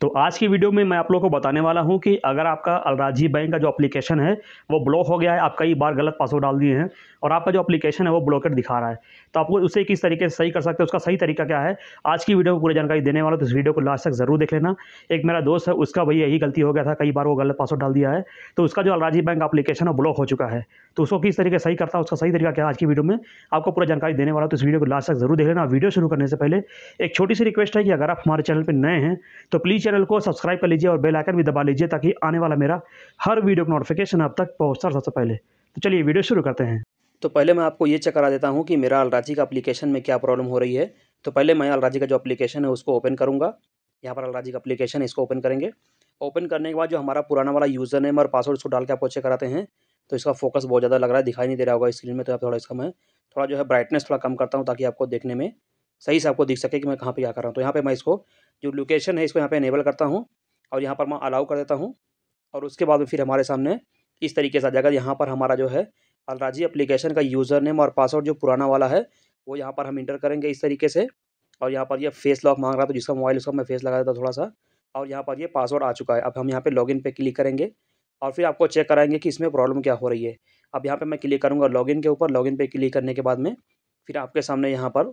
तो आज की वीडियो में मैं आप लोगों को बताने वाला हूं कि अगर आपका अलराजी बैंक का जो एप्लीकेशन है वो ब्लॉक हो गया है आप कई बार गलत पासवर्ड डाल दिए हैं और आपका जो एप्लीकेशन है वो ब्लॉकेट दिखा रहा है तो आपको उसे किस तरीके से सही कर सकते हैं उसका सही तरीका क्या है आज की वीडियो को पूरी जानकारी देने वाला तो इस वीडियो को लास्ट तक ज़रूर देख लेना एक मेरा दोस्त है उसका भाई यही गलती हो गया था कई बार वो गलत पासवर्ड डाल दिया है तो उसका जो अलराजी बैंक अपलीकेशन है ब्लॉक हो चुका है तो उसको किस तरीके सही करता है उसका सही तरीका क्या आज की वीडियो में आपको पूरा जानकारी देने वाला तो इस वीडियो को लास्ट तक जरूर देख लेना वीडियो शुरू करने से पहले एक छोटी सी रिक्वेस्ट है कि अगर आप हमारे चैनल पर नए हैं तो प्लीज़ चैनल को सब्सक्राइब कर लीजिए और बेल आइकन भी दबा लीजिए ताकि आने वाला मेरा हर वीडियो का नोटिफिकेशन आप तक पहुंचता सबसे पहले तो चलिए वीडियो शुरू करते हैं तो पहले मैं आपको ये चेक करा देता हूँ कि मेरा अलराजी का अप्लीकेशन में क्या प्रॉब्लम हो रही है तो पहले मैं अलराजी का जो अप्लीकेशन है उसको ओपन करूँगा यहाँ पर अलराजी का अप्लीकेशन इसको ओपन करेंगे ओपन करने के बाद जो हमारा पुराना वाला यूज़र नेम और पासवर्ड उसको डाल के आपको चेक कराते हैं तो इसका फोकस बहुत ज़्यादा लग रहा है दिखाई नहीं दे रहा होगा स्क्रीन में तो आप थोड़ा इसका मैं थोड़ा जो है ब्राइटनेस थोड़ा कम करता हूँ ताकि आपको देखने में सही से आपको दिख सके कि मैं कहाँ पे क्या कर रहा हूँ तो यहाँ पे मैं इसको जो लोकेशन है इसको यहाँ पे इनेबल करता हूँ और यहाँ पर मैं अलाउ कर देता हूँ और उसके बाद फिर हमारे सामने इस तरीके से आ जाएगा यहाँ पर हमारा जो है अलराजी एप्लीकेशन का यूज़र नेम और पासवर्ड जो पुराना वाला है वो यहाँ पर हम इंटर करेंगे इस तरीके से और यहाँ पर यह फेस लॉक मांग रहा था तो जिसका मोबाइल उसका मैं फेस लगा देता थोड़ा सा और यहाँ पर ये यह पासवर्ड आ चुका है अब हम यहाँ पे लॉगिन पे क्लिक करेंगे और फिर आपको चेक कराएंगे कि इसमें प्रॉब्लम क्या हो रही है अब यहाँ पे मैं क्लिक करूँगा लॉगिन के ऊपर लॉगिन पे क्लिक करने के बाद में फिर आपके सामने यहाँ पर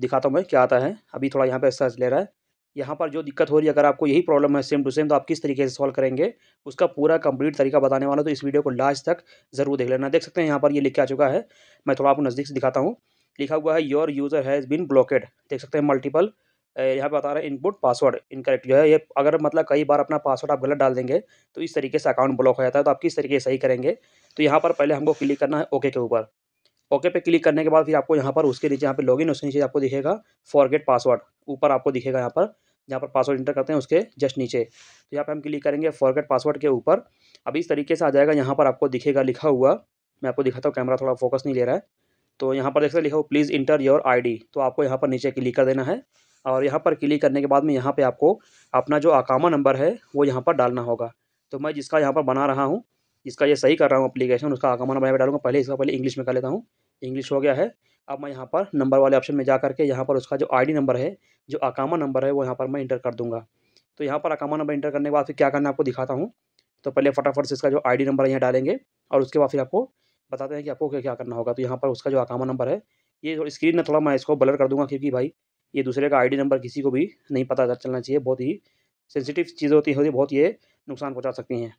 दिखाता हूँ मैं क्या आता है अभी थोड़ा यहाँ पर सर्च ले रहा है यहाँ पर जो दिक्कत हो रही है अगर आपको यही प्रॉब्लम है सेम टू सेम तो आप किस तरीके से सॉल्व करेंगे उसका पूरा कंप्लीट तरीका बताने वाला तो इस वीडियो को लास्ट तक जरूर देख लेना देख सकते हैं यहाँ पर ये लिख के आ चुका है मैं थोड़ा आपको नज़दीक से दिखाता हूँ लिखा हुआ है your user has been blockade देख सकते हैं मल्टीपल यहाँ पर बता रहा है इनपुट पासवर्ड इनकरेक्ट जो है ये अगर मतलब कई बार अपना पासवर्ड आप गलत डाल देंगे तो इस तरीके से अकाउंट ब्लॉक हो जाता है तो आप किस तरीके से सही करेंगे तो यहाँ पर पहले हमको क्लिक करना है ओके के ऊपर ओके पे क्लिक करने के बाद फिर आपको यहाँ पर उसके नीचे यहाँ पे लॉगिन उसके नीचे आपको दिखेगा फॉरगेट पासवर्ड ऊपर आपको दिखेगा यहाँ पर जहाँ पर पासवर्ड इंटर करते हैं उसके जस्ट नीचे तो यहाँ पर हम क्लिक करेंगे फॉरगेट पासवर्ड के ऊपर अब इस तरीके से आ जाएगा यहाँ पर आपको दिखेगा लिखा हुआ मैं आपको दिखाता हूँ कैमरा थोड़ा फोकस नहीं ले रहा है तो यहाँ पर देख सकते लिखा हो प्लीज़ इंटर योर आई तो आपको यहाँ पर नीचे क्लिक कर देना है और यहाँ पर क्लिक करने के बाद में यहाँ पर आपको अपना जो अकामा नंबर है वो यहाँ पर डालना होगा तो मैं जिसका यहाँ पर बना रहा हूँ जिसका ये सही कर रहा हूँ अप्लीकेशन उसका अकामा बनाया डालूंगा पहले इसका पहले इंग्लिश में कर लेता हूँ इंग्लिश हो गया है अब मैं यहाँ पर नंबर वाले ऑप्शन में जा करके यहाँ पर उसका जो आईडी नंबर है जो अकामा नंबर है वो यहाँ पर मैं इंटर कर दूँगा तो यहाँ पर अकामा नंबर इंटर करने के बाद फिर क्या करना आपको दिखाता हूँ तो पहले फटाफट से इसका जो आई नंबर है यहाँ डालेंगे और उसके बाद फिर आपको बताते हैं कि आपको क्या करना होगा तो यहाँ पर उसका जो अकामा नंबर है ये स्क्रीन में थोड़ा मैं इसको ब्लर कर दूँगा क्योंकि भाई ये दूसरे का आई नंबर किसी को भी नहीं पता चलना चाहिए बहुत ही सेंसिटिव चीज़ होती है बहुत ये नुकसान पहुँचा सकती हैं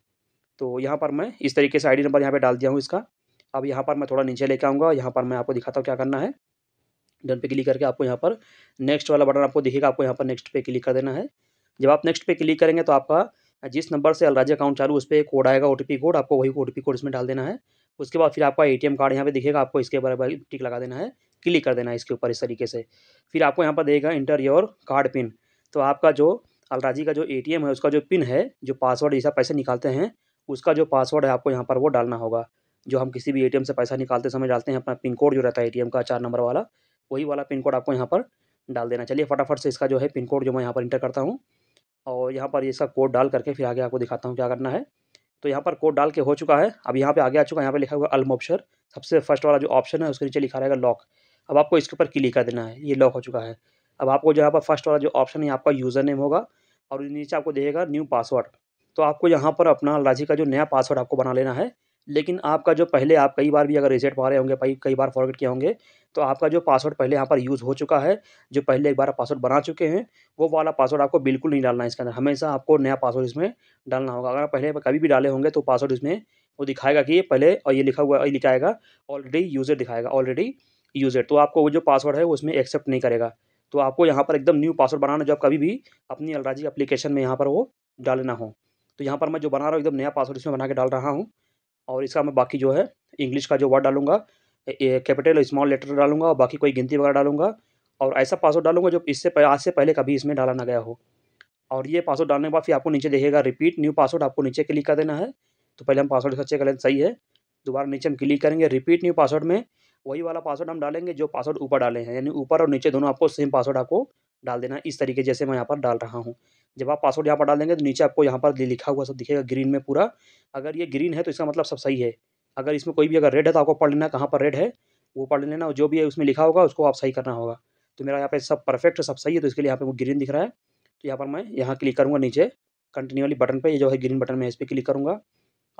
तो यहाँ पर मैं इस तरीके से आईडी नंबर यहाँ पर डाल दिया हूँ इसका अब यहाँ पर मैं थोड़ा नीचे लेके आऊँगा यहाँ पर मैं आपको दिखाता हूँ क्या करना है डन पे क्लिक करके आपको यहाँ पर नेक्स्ट वाला बटन आपको दिखेगा आपको यहाँ पर नेक्स्ट पे क्लिक कर देना है जब आप नेक्स्ट पे क्लिक करेंगे तो आपका जिस नंबर से अलराज अकाउंट चालू उस पर कोड आएगा ओ कोड आपको वही ओ कोड इसमें डाल देना है उसके बाद फिर आपका ए कार्ड यहाँ पर दिखेगा आपको इसके में टिक लगा देना है क्लिक कर देना है इसके ऊपर इस तरीके से फिर आपको यहाँ पर देगा इंटर योर कार्ड पिन तो आपका जो अलराजी का जो ए है उसका जो पिन है जो पासवर्ड जैसा पैसे निकालते हैं उसका जो पासवर्ड है आपको यहाँ पर वो डालना होगा जो हम किसी भी ए से पैसा निकालते समय डालते हैं अपना पिन कोड जो रहता है ए का चार नंबर वाला वही वाला पिन कोड आपको यहाँ पर डाल देना चलिए फटाफट से इसका जो है पिन कोड जो मैं यहाँ पर इंटर करता हूँ और यहाँ पर इसका कोड डाल करके फिर आगे आपको दिखाता हूँ क्या करना है तो यहाँ पर कोड डाल के हो चुका है अब यहाँ पे आगे आ चुका है यहाँ पे लिखा हुआ अल्म ऑप्शन सबसे फर्स्ट वाला जो ऑप्शन है उसके नीचे लिखा रहेगा लॉक अब आपको इसके ऊपर क्लिक कर देना है ये लॉक हो चुका है अब आपको जो यहाँ पर फर्स्ट वाला जो ऑप्शन है आपका यूज़र नेम होगा और नीचे आपको देगा न्यू पासवर्ड तो आपको यहाँ पर अपना लाजी का जो नया पासवर्ड आपको बना लेना है लेकिन आपका जो पहले आप कई बार भी अगर रिसेट पा रहे होंगे भाई कई बार फॉरवर्ड किए होंगे तो आपका जो पासवर्ड पहले यहाँ पर यूज़ हो चुका है जो पहले एक बार पासवर्ड बना चुके हैं वो वाला पासवर्ड आपको बिल्कुल नहीं डालना है इसके अंदर हमेशा आपको नया पासवर्ड इसमें डालना होगा अगर पहले कभी भी डाले होंगे तो पासवर्ड इसमें वो दिखाएगा कि पहले और ये लिखा हुआ ये लिखाएगा ऑलरेडी यूज़र दिखाएगा ऑलरेडी यूज़र तो आपको वो जो पासवर्ड है वो उसमें एक्सेप्ट नहीं करेगा तो आपको यहाँ पर एकदम न्यू पासवर्ड बनाना जो आप कभी भी अपनी अलराजी एप्लीकेशन में यहाँ पर वो डालना हो तो यहाँ पर मैं जो बना रहा हूँ एकदम नया पासवर्ड इसमें बना के डाल रहा हूँ और इसका मैं बाकी जो है इंग्लिश का जो वर्ड डालूंगा कैपिटल स्मॉल लेटर डालूंगा और बाकी कोई गिनती वगैरह डालूंगा और ऐसा पासवर्ड डालूंगा जो इससे आज से पहले कभी इसमें डाला ना गया हो और ये पासवर्ड डालने के बाद फिर आपको नीचे देखेगा रिपीट न्यू पासवर्ड आपको नीचे क्लिक कर देना है तो पहले हम पासवर्ड सच्चे कर लें सही है दोबारा नीचे हम क्लिक करेंगे रिपीट न्यू पासवर्ड में वही वाला पासवर्ड हम डालेंगे जो पासवर्ड ऊपर डाले हैं यानी ऊपर और नीचे दोनों आपको सेम पासवर्ड आपको डाल देना इस तरीके जैसे मैं यहाँ पर डाल रहा हूँ जब आप पासवर्ड यहाँ पर डाल देंगे तो नीचे आपको यहाँ पर लिखा हुआ सब दिखेगा ग्रीन में पूरा अगर ये ग्रीन है तो इसका मतलब सब सही है अगर इसमें कोई भी अगर रेड है तो आपको पढ़ लेना कहाँ पर रेड है वो पढ़ लेना और जो भी है उसमें लिखा होगा उसको आप सही करना होगा तो मेरा यहाँ पे सब परफेक्ट सब सही है तो इसके लिए यहाँ पे वो ग्रीन दिख रहा है तो यहाँ पर मैं यहाँ क्लिक करूँगा नीचे कंटिन्यू वाली बटन पर ये जो है ग्रीन बटन में इस पर क्लिक करूँगा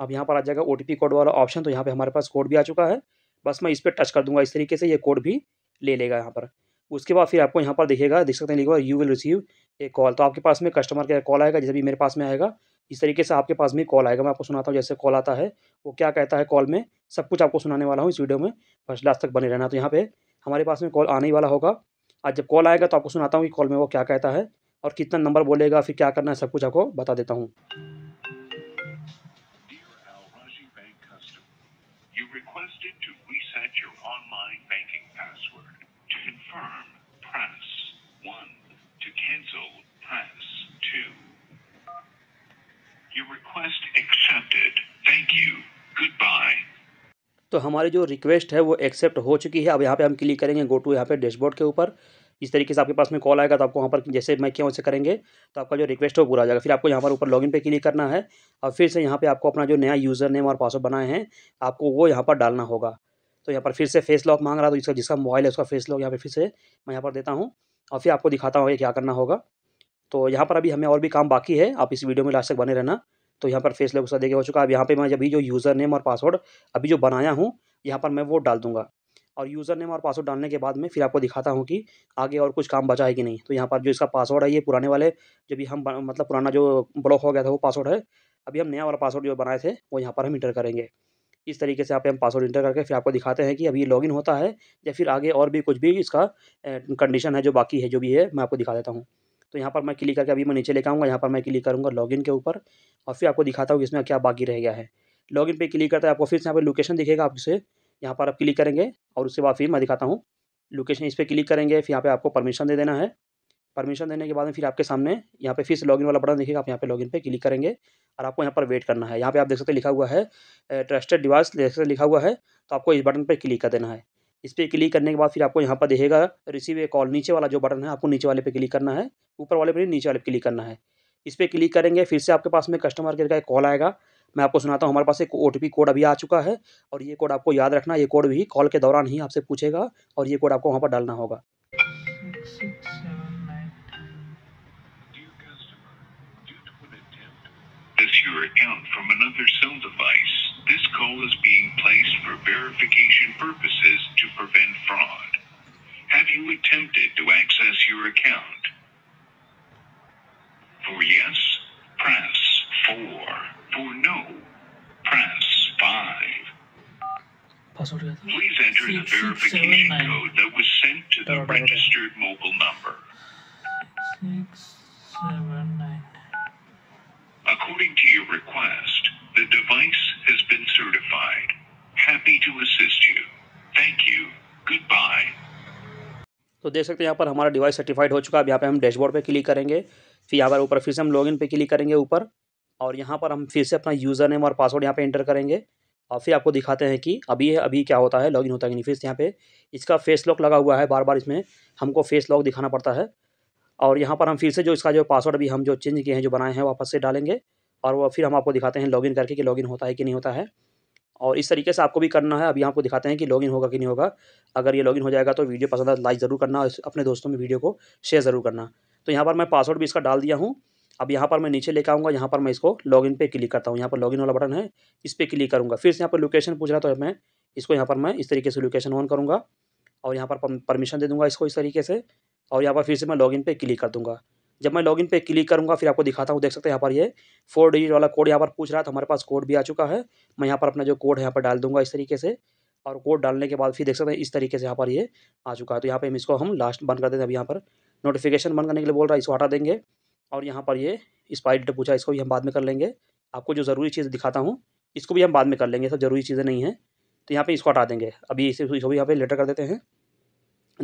अब यहाँ पर आ जाएगा ओ कोड वाला ऑप्शन तो यहाँ पर हमारे पास कोड भी आ चुका है बस मैं इस पर टच कर दूँगा इस तरीके से ये कोड भी ले लेगा यहाँ पर उसके बाद फिर आपको यहाँ पर दिखेगा देख सकते हैं लिखा you will receive a call तो आपके पास में कस्टमर केयर कॉल आएगा जैसे भी मेरे पास में आएगा इस तरीके से आपके पास में कॉल आएगा मैं आपको सुनाता हूँ जैसे कॉल आता है वो क्या कहता है कॉल में सब कुछ आपको सुनाने वाला हूँ इस वीडियो में फर्स्ट लास्ट तक बने रहना तो यहाँ पे हमारे पास में कॉल आने वाला होगा आज जब कॉल आएगा तो आपको सुनाता हूँ कि कॉल में वो क्या कहता है और कितना नंबर बोलेगा फिर क्या करना है सब कुछ आपको बता देता हूँ accepted thank you good bye तो हमारी जो रिक्वेस्ट है वो एक्सेप्ट हो चुकी है अब यहाँ पे हम क्लिक करेंगे गो टू यहाँ पे डैशबोर्ड के ऊपर इस तरीके से आपके पास में कॉल आएगा तो आपको वहाँ पर जैसे मैं क्या उसे करेंगे तो आपका जो रिक्वेस्ट है वो पूरा आ जाएगा फिर आपको यहाँ पर ऊपर लॉगिन पे क्लिक करना है और फिर से यहाँ पे आपको अपना जो नया यूज़र नेम और पासवर्ड बनाए हैं आपको वो यहाँ पर डालना होगा तो यहाँ पर फिर से फेस लॉक मांग रहा तो इसका जिसका मोबाइल है उसका फेस लॉक यहाँ पर फिर से मैं यहाँ पर देता हूँ और फिर आपको दिखाता हूँ क्या करना होगा तो यहाँ पर अभी हमें और भी काम बाकी है आप इस वीडियो में लास्ट तक बने रहना तो यहाँ पर फेस लॉक उसका देखे हो चुका है अब यहाँ पर मैं अभी जो यूज़र नेम और पासवर्ड अभी जो बनाया हूँ यहाँ पर मैं वो डाल दूँगा और यूज़र नेम और पासवर्ड डालने के बाद में फिर आपको दिखाता हूँ कि आगे और कुछ काम बचा है कि नहीं तो यहाँ पर जो इसका पासवर्ड है ये पुराने वाले जब भी हम मतलब पुराना जो ब्लॉक हो गया था वो पासवर्ड है अभी हम नया वाला पासवर्ड जो बनाए थे वो यहाँ पर हम इंटर करेंगे इस तरीके से आप हम पासवर्ड इंटर करके फिर आपको दिखाते हैं कि अभी लॉगिन होता है या फिर आगे और भी कुछ भी इसका कंडीशन है जो बाकी है जो भी है मैं आपको दिखा देता हूँ तो यहाँ पर मैं क्लिक करके अभी मैं नीचे लेकर आऊँगा यहाँ पर मैं क्लिक करूँगा लॉगिन के ऊपर और फिर आपको दिखाता हूँ इसमें क्या बाकी रह गया है लॉगिन पे क्लिक करते हैं आपको फिर से यहाँ पर लोकेशन दिखेगा आप इसे यहाँ पर आप क्लिक करेंगे और उसके बाद फिर मैं दिखाता हूँ लोकेशन इस पर क्लिक करेंगे फिर यहाँ पर आपको परमिशन दे देना है परमिशन देने के बाद में फिर आपके सामने यहाँ पे फिर से लॉगिन वाला बटन दिखेगा आप यहाँ पे लॉगिन पे क्लिक करेंगे और आपको यहाँ पर वेट करना है यहाँ पे आप देख सकते हैं लिखा हुआ है ट्रस्टेड डिवाइस देख सकते लिखा हुआ है तो आपको इस बटन पे क्लिक कर देना है इस पर क्लिक करने के बाद फिर आपको यहाँ पर देखेगा रिसीव ए कॉल नीचे वाला जो बटन है आपको नीचे वाले पे क्लिक करना है ऊपर वाले पे नहीं नीचे वाले पे क्लिक करना है इस पर क्लिक करेंगे फिर से आपके पास में कस्टमर केयर का एक कॉल आएगा मैं आपको सुनाता हूँ हमारे पास एक ओ कोड अभी आ चुका है और ये कोड आपको याद रखना ये कोड भी कॉल के दौरान ही आपसे पूछेगा और ये कोड आपको वहाँ पर डालना होगा This call is being placed for verification purposes attempted to access your account. For yes, press 4. For no, press 5. Please enter the verification code that was sent to the registered mobile number. 679. According to your request, the device has been certified. Happy to assist you. Thank you. Goodbye. तो देख सकते हैं यहाँ पर हमारा device certified हो चुका है अब यहाँ पर हम डैशबोर्ड पर क्लिक करेंगे फिर यहाँ पर ऊपर फिर से हम लॉगिन पे क्लिक करेंगे ऊपर और यहाँ पर हम फिर से अपना यूज़र नेम और पासवर्ड यहाँ पर इंटर करेंगे और फिर आपको दिखाते हैं कि अभी अभी क्या होता है लॉगिन होता है कि नहीं फिर यहाँ पर इसका फेस लॉक लगा हुआ है बार बार इसमें हमको फेस लॉक दिखाना पड़ता है और यहाँ पर हम फिर से जो इसका जो पासवर्ड अभी हम जो चेंज किए हैं जो बनाए हैं वापस से डालेंगे और वो फिर हम आपको दिखाते हैं लॉगिन करके कि लॉगिन होता है कि नहीं होता है और इस तरीके से आपको भी करना है अभी आपको दिखाते हैं कि लॉगिन होगा कि नहीं होगा अगर ये लॉगिन हो जाएगा तो वीडियो पसंद आए लाइक तो ज़रूर करना और अपने दोस्तों में वीडियो को शेयर ज़रूर करना तो यहाँ पर मैं पासवर्ड भी इसका डाल दिया हूँ अब यहाँ पर मैं नीचे लेकर आऊँगा यहाँ पर मैं इसको लॉगिन पे क्लिक करता हूँ यहाँ पर लॉगिन वाला बटन है इस पर क्लिक करूँगा फिर से यहाँ पर लोकेशन पूछ रहा तो मैं इसको यहाँ पर मैं इस तरीके से लोकेशन ऑन करूँगा और यहाँ पर परमिशन दे दूँगा इसको इस तरीके से और यहाँ पर फिर से मैं लॉगिन पे क्लिक कर दूँगा जब मैं लॉगिन पे क्लिक करूँगा फिर आपको दिखाता हूँ देख सकते हैं यहाँ पर ये फोर डिजिट वाला कोड यहाँ पर पूछ रहा था तो हमारे पास कोड भी आ चुका है मैं यहाँ पर अपना जो कोड है यहाँ पर डाल दूंगा इस तरीके से और कोड डालने के बाद फिर देख सकते हैं इस तरीके से यहाँ पर ये आ चुका है तो यहाँ पर हम इसको हम लास्ट बंद कर देते हैं अभी यहाँ पर नोटिफिकेशन बंद करने के लिए बोल रहा है इसको हटा देंगे और यहाँ पर ये स्पाइड पूछा इसको भी हम बाद में कर लेंगे आपको जो ज़रूरी चीज़ दिखाता हूँ इसको भी हम बाद में कर लेंगे सब ज़रूरी चीज़ें नहीं हैं तो यहाँ पर इसको हटा देंगे अभी इसे इसको भी यहाँ पर लेटर कर देते हैं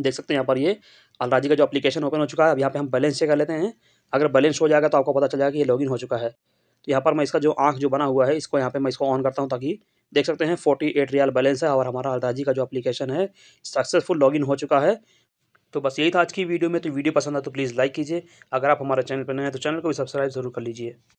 देख सकते हैं यहाँ पर ये अलराजी का जो अपलीकेशन ओपन हो चुका है अब यहाँ पर हम बैलेंस चेक कर लेते हैं अगर बैलेंस हो जाएगा तो आपको पता चल जाएगा कि ये लॉगिन हो चुका है तो यहाँ पर मैं इसका जो आँख जो बना हुआ है इसको यहाँ पर मैं इसको ऑन करता हूँ ताकि देख सकते हैं फोर्टी एट रियाल बैलेंस है और हमारा अलराजी का जो अपलीकेशन है सक्सेसफुल लॉगिन हो चुका है तो बस यही था आज की वीडियो में तो वीडियो पसंद आया तो प्लीज़ लाइक कीजिए अगर आप हमारे चैनल पर नए हैं तो चैनल को भी सब्सक्राइब जरूर कर लीजिए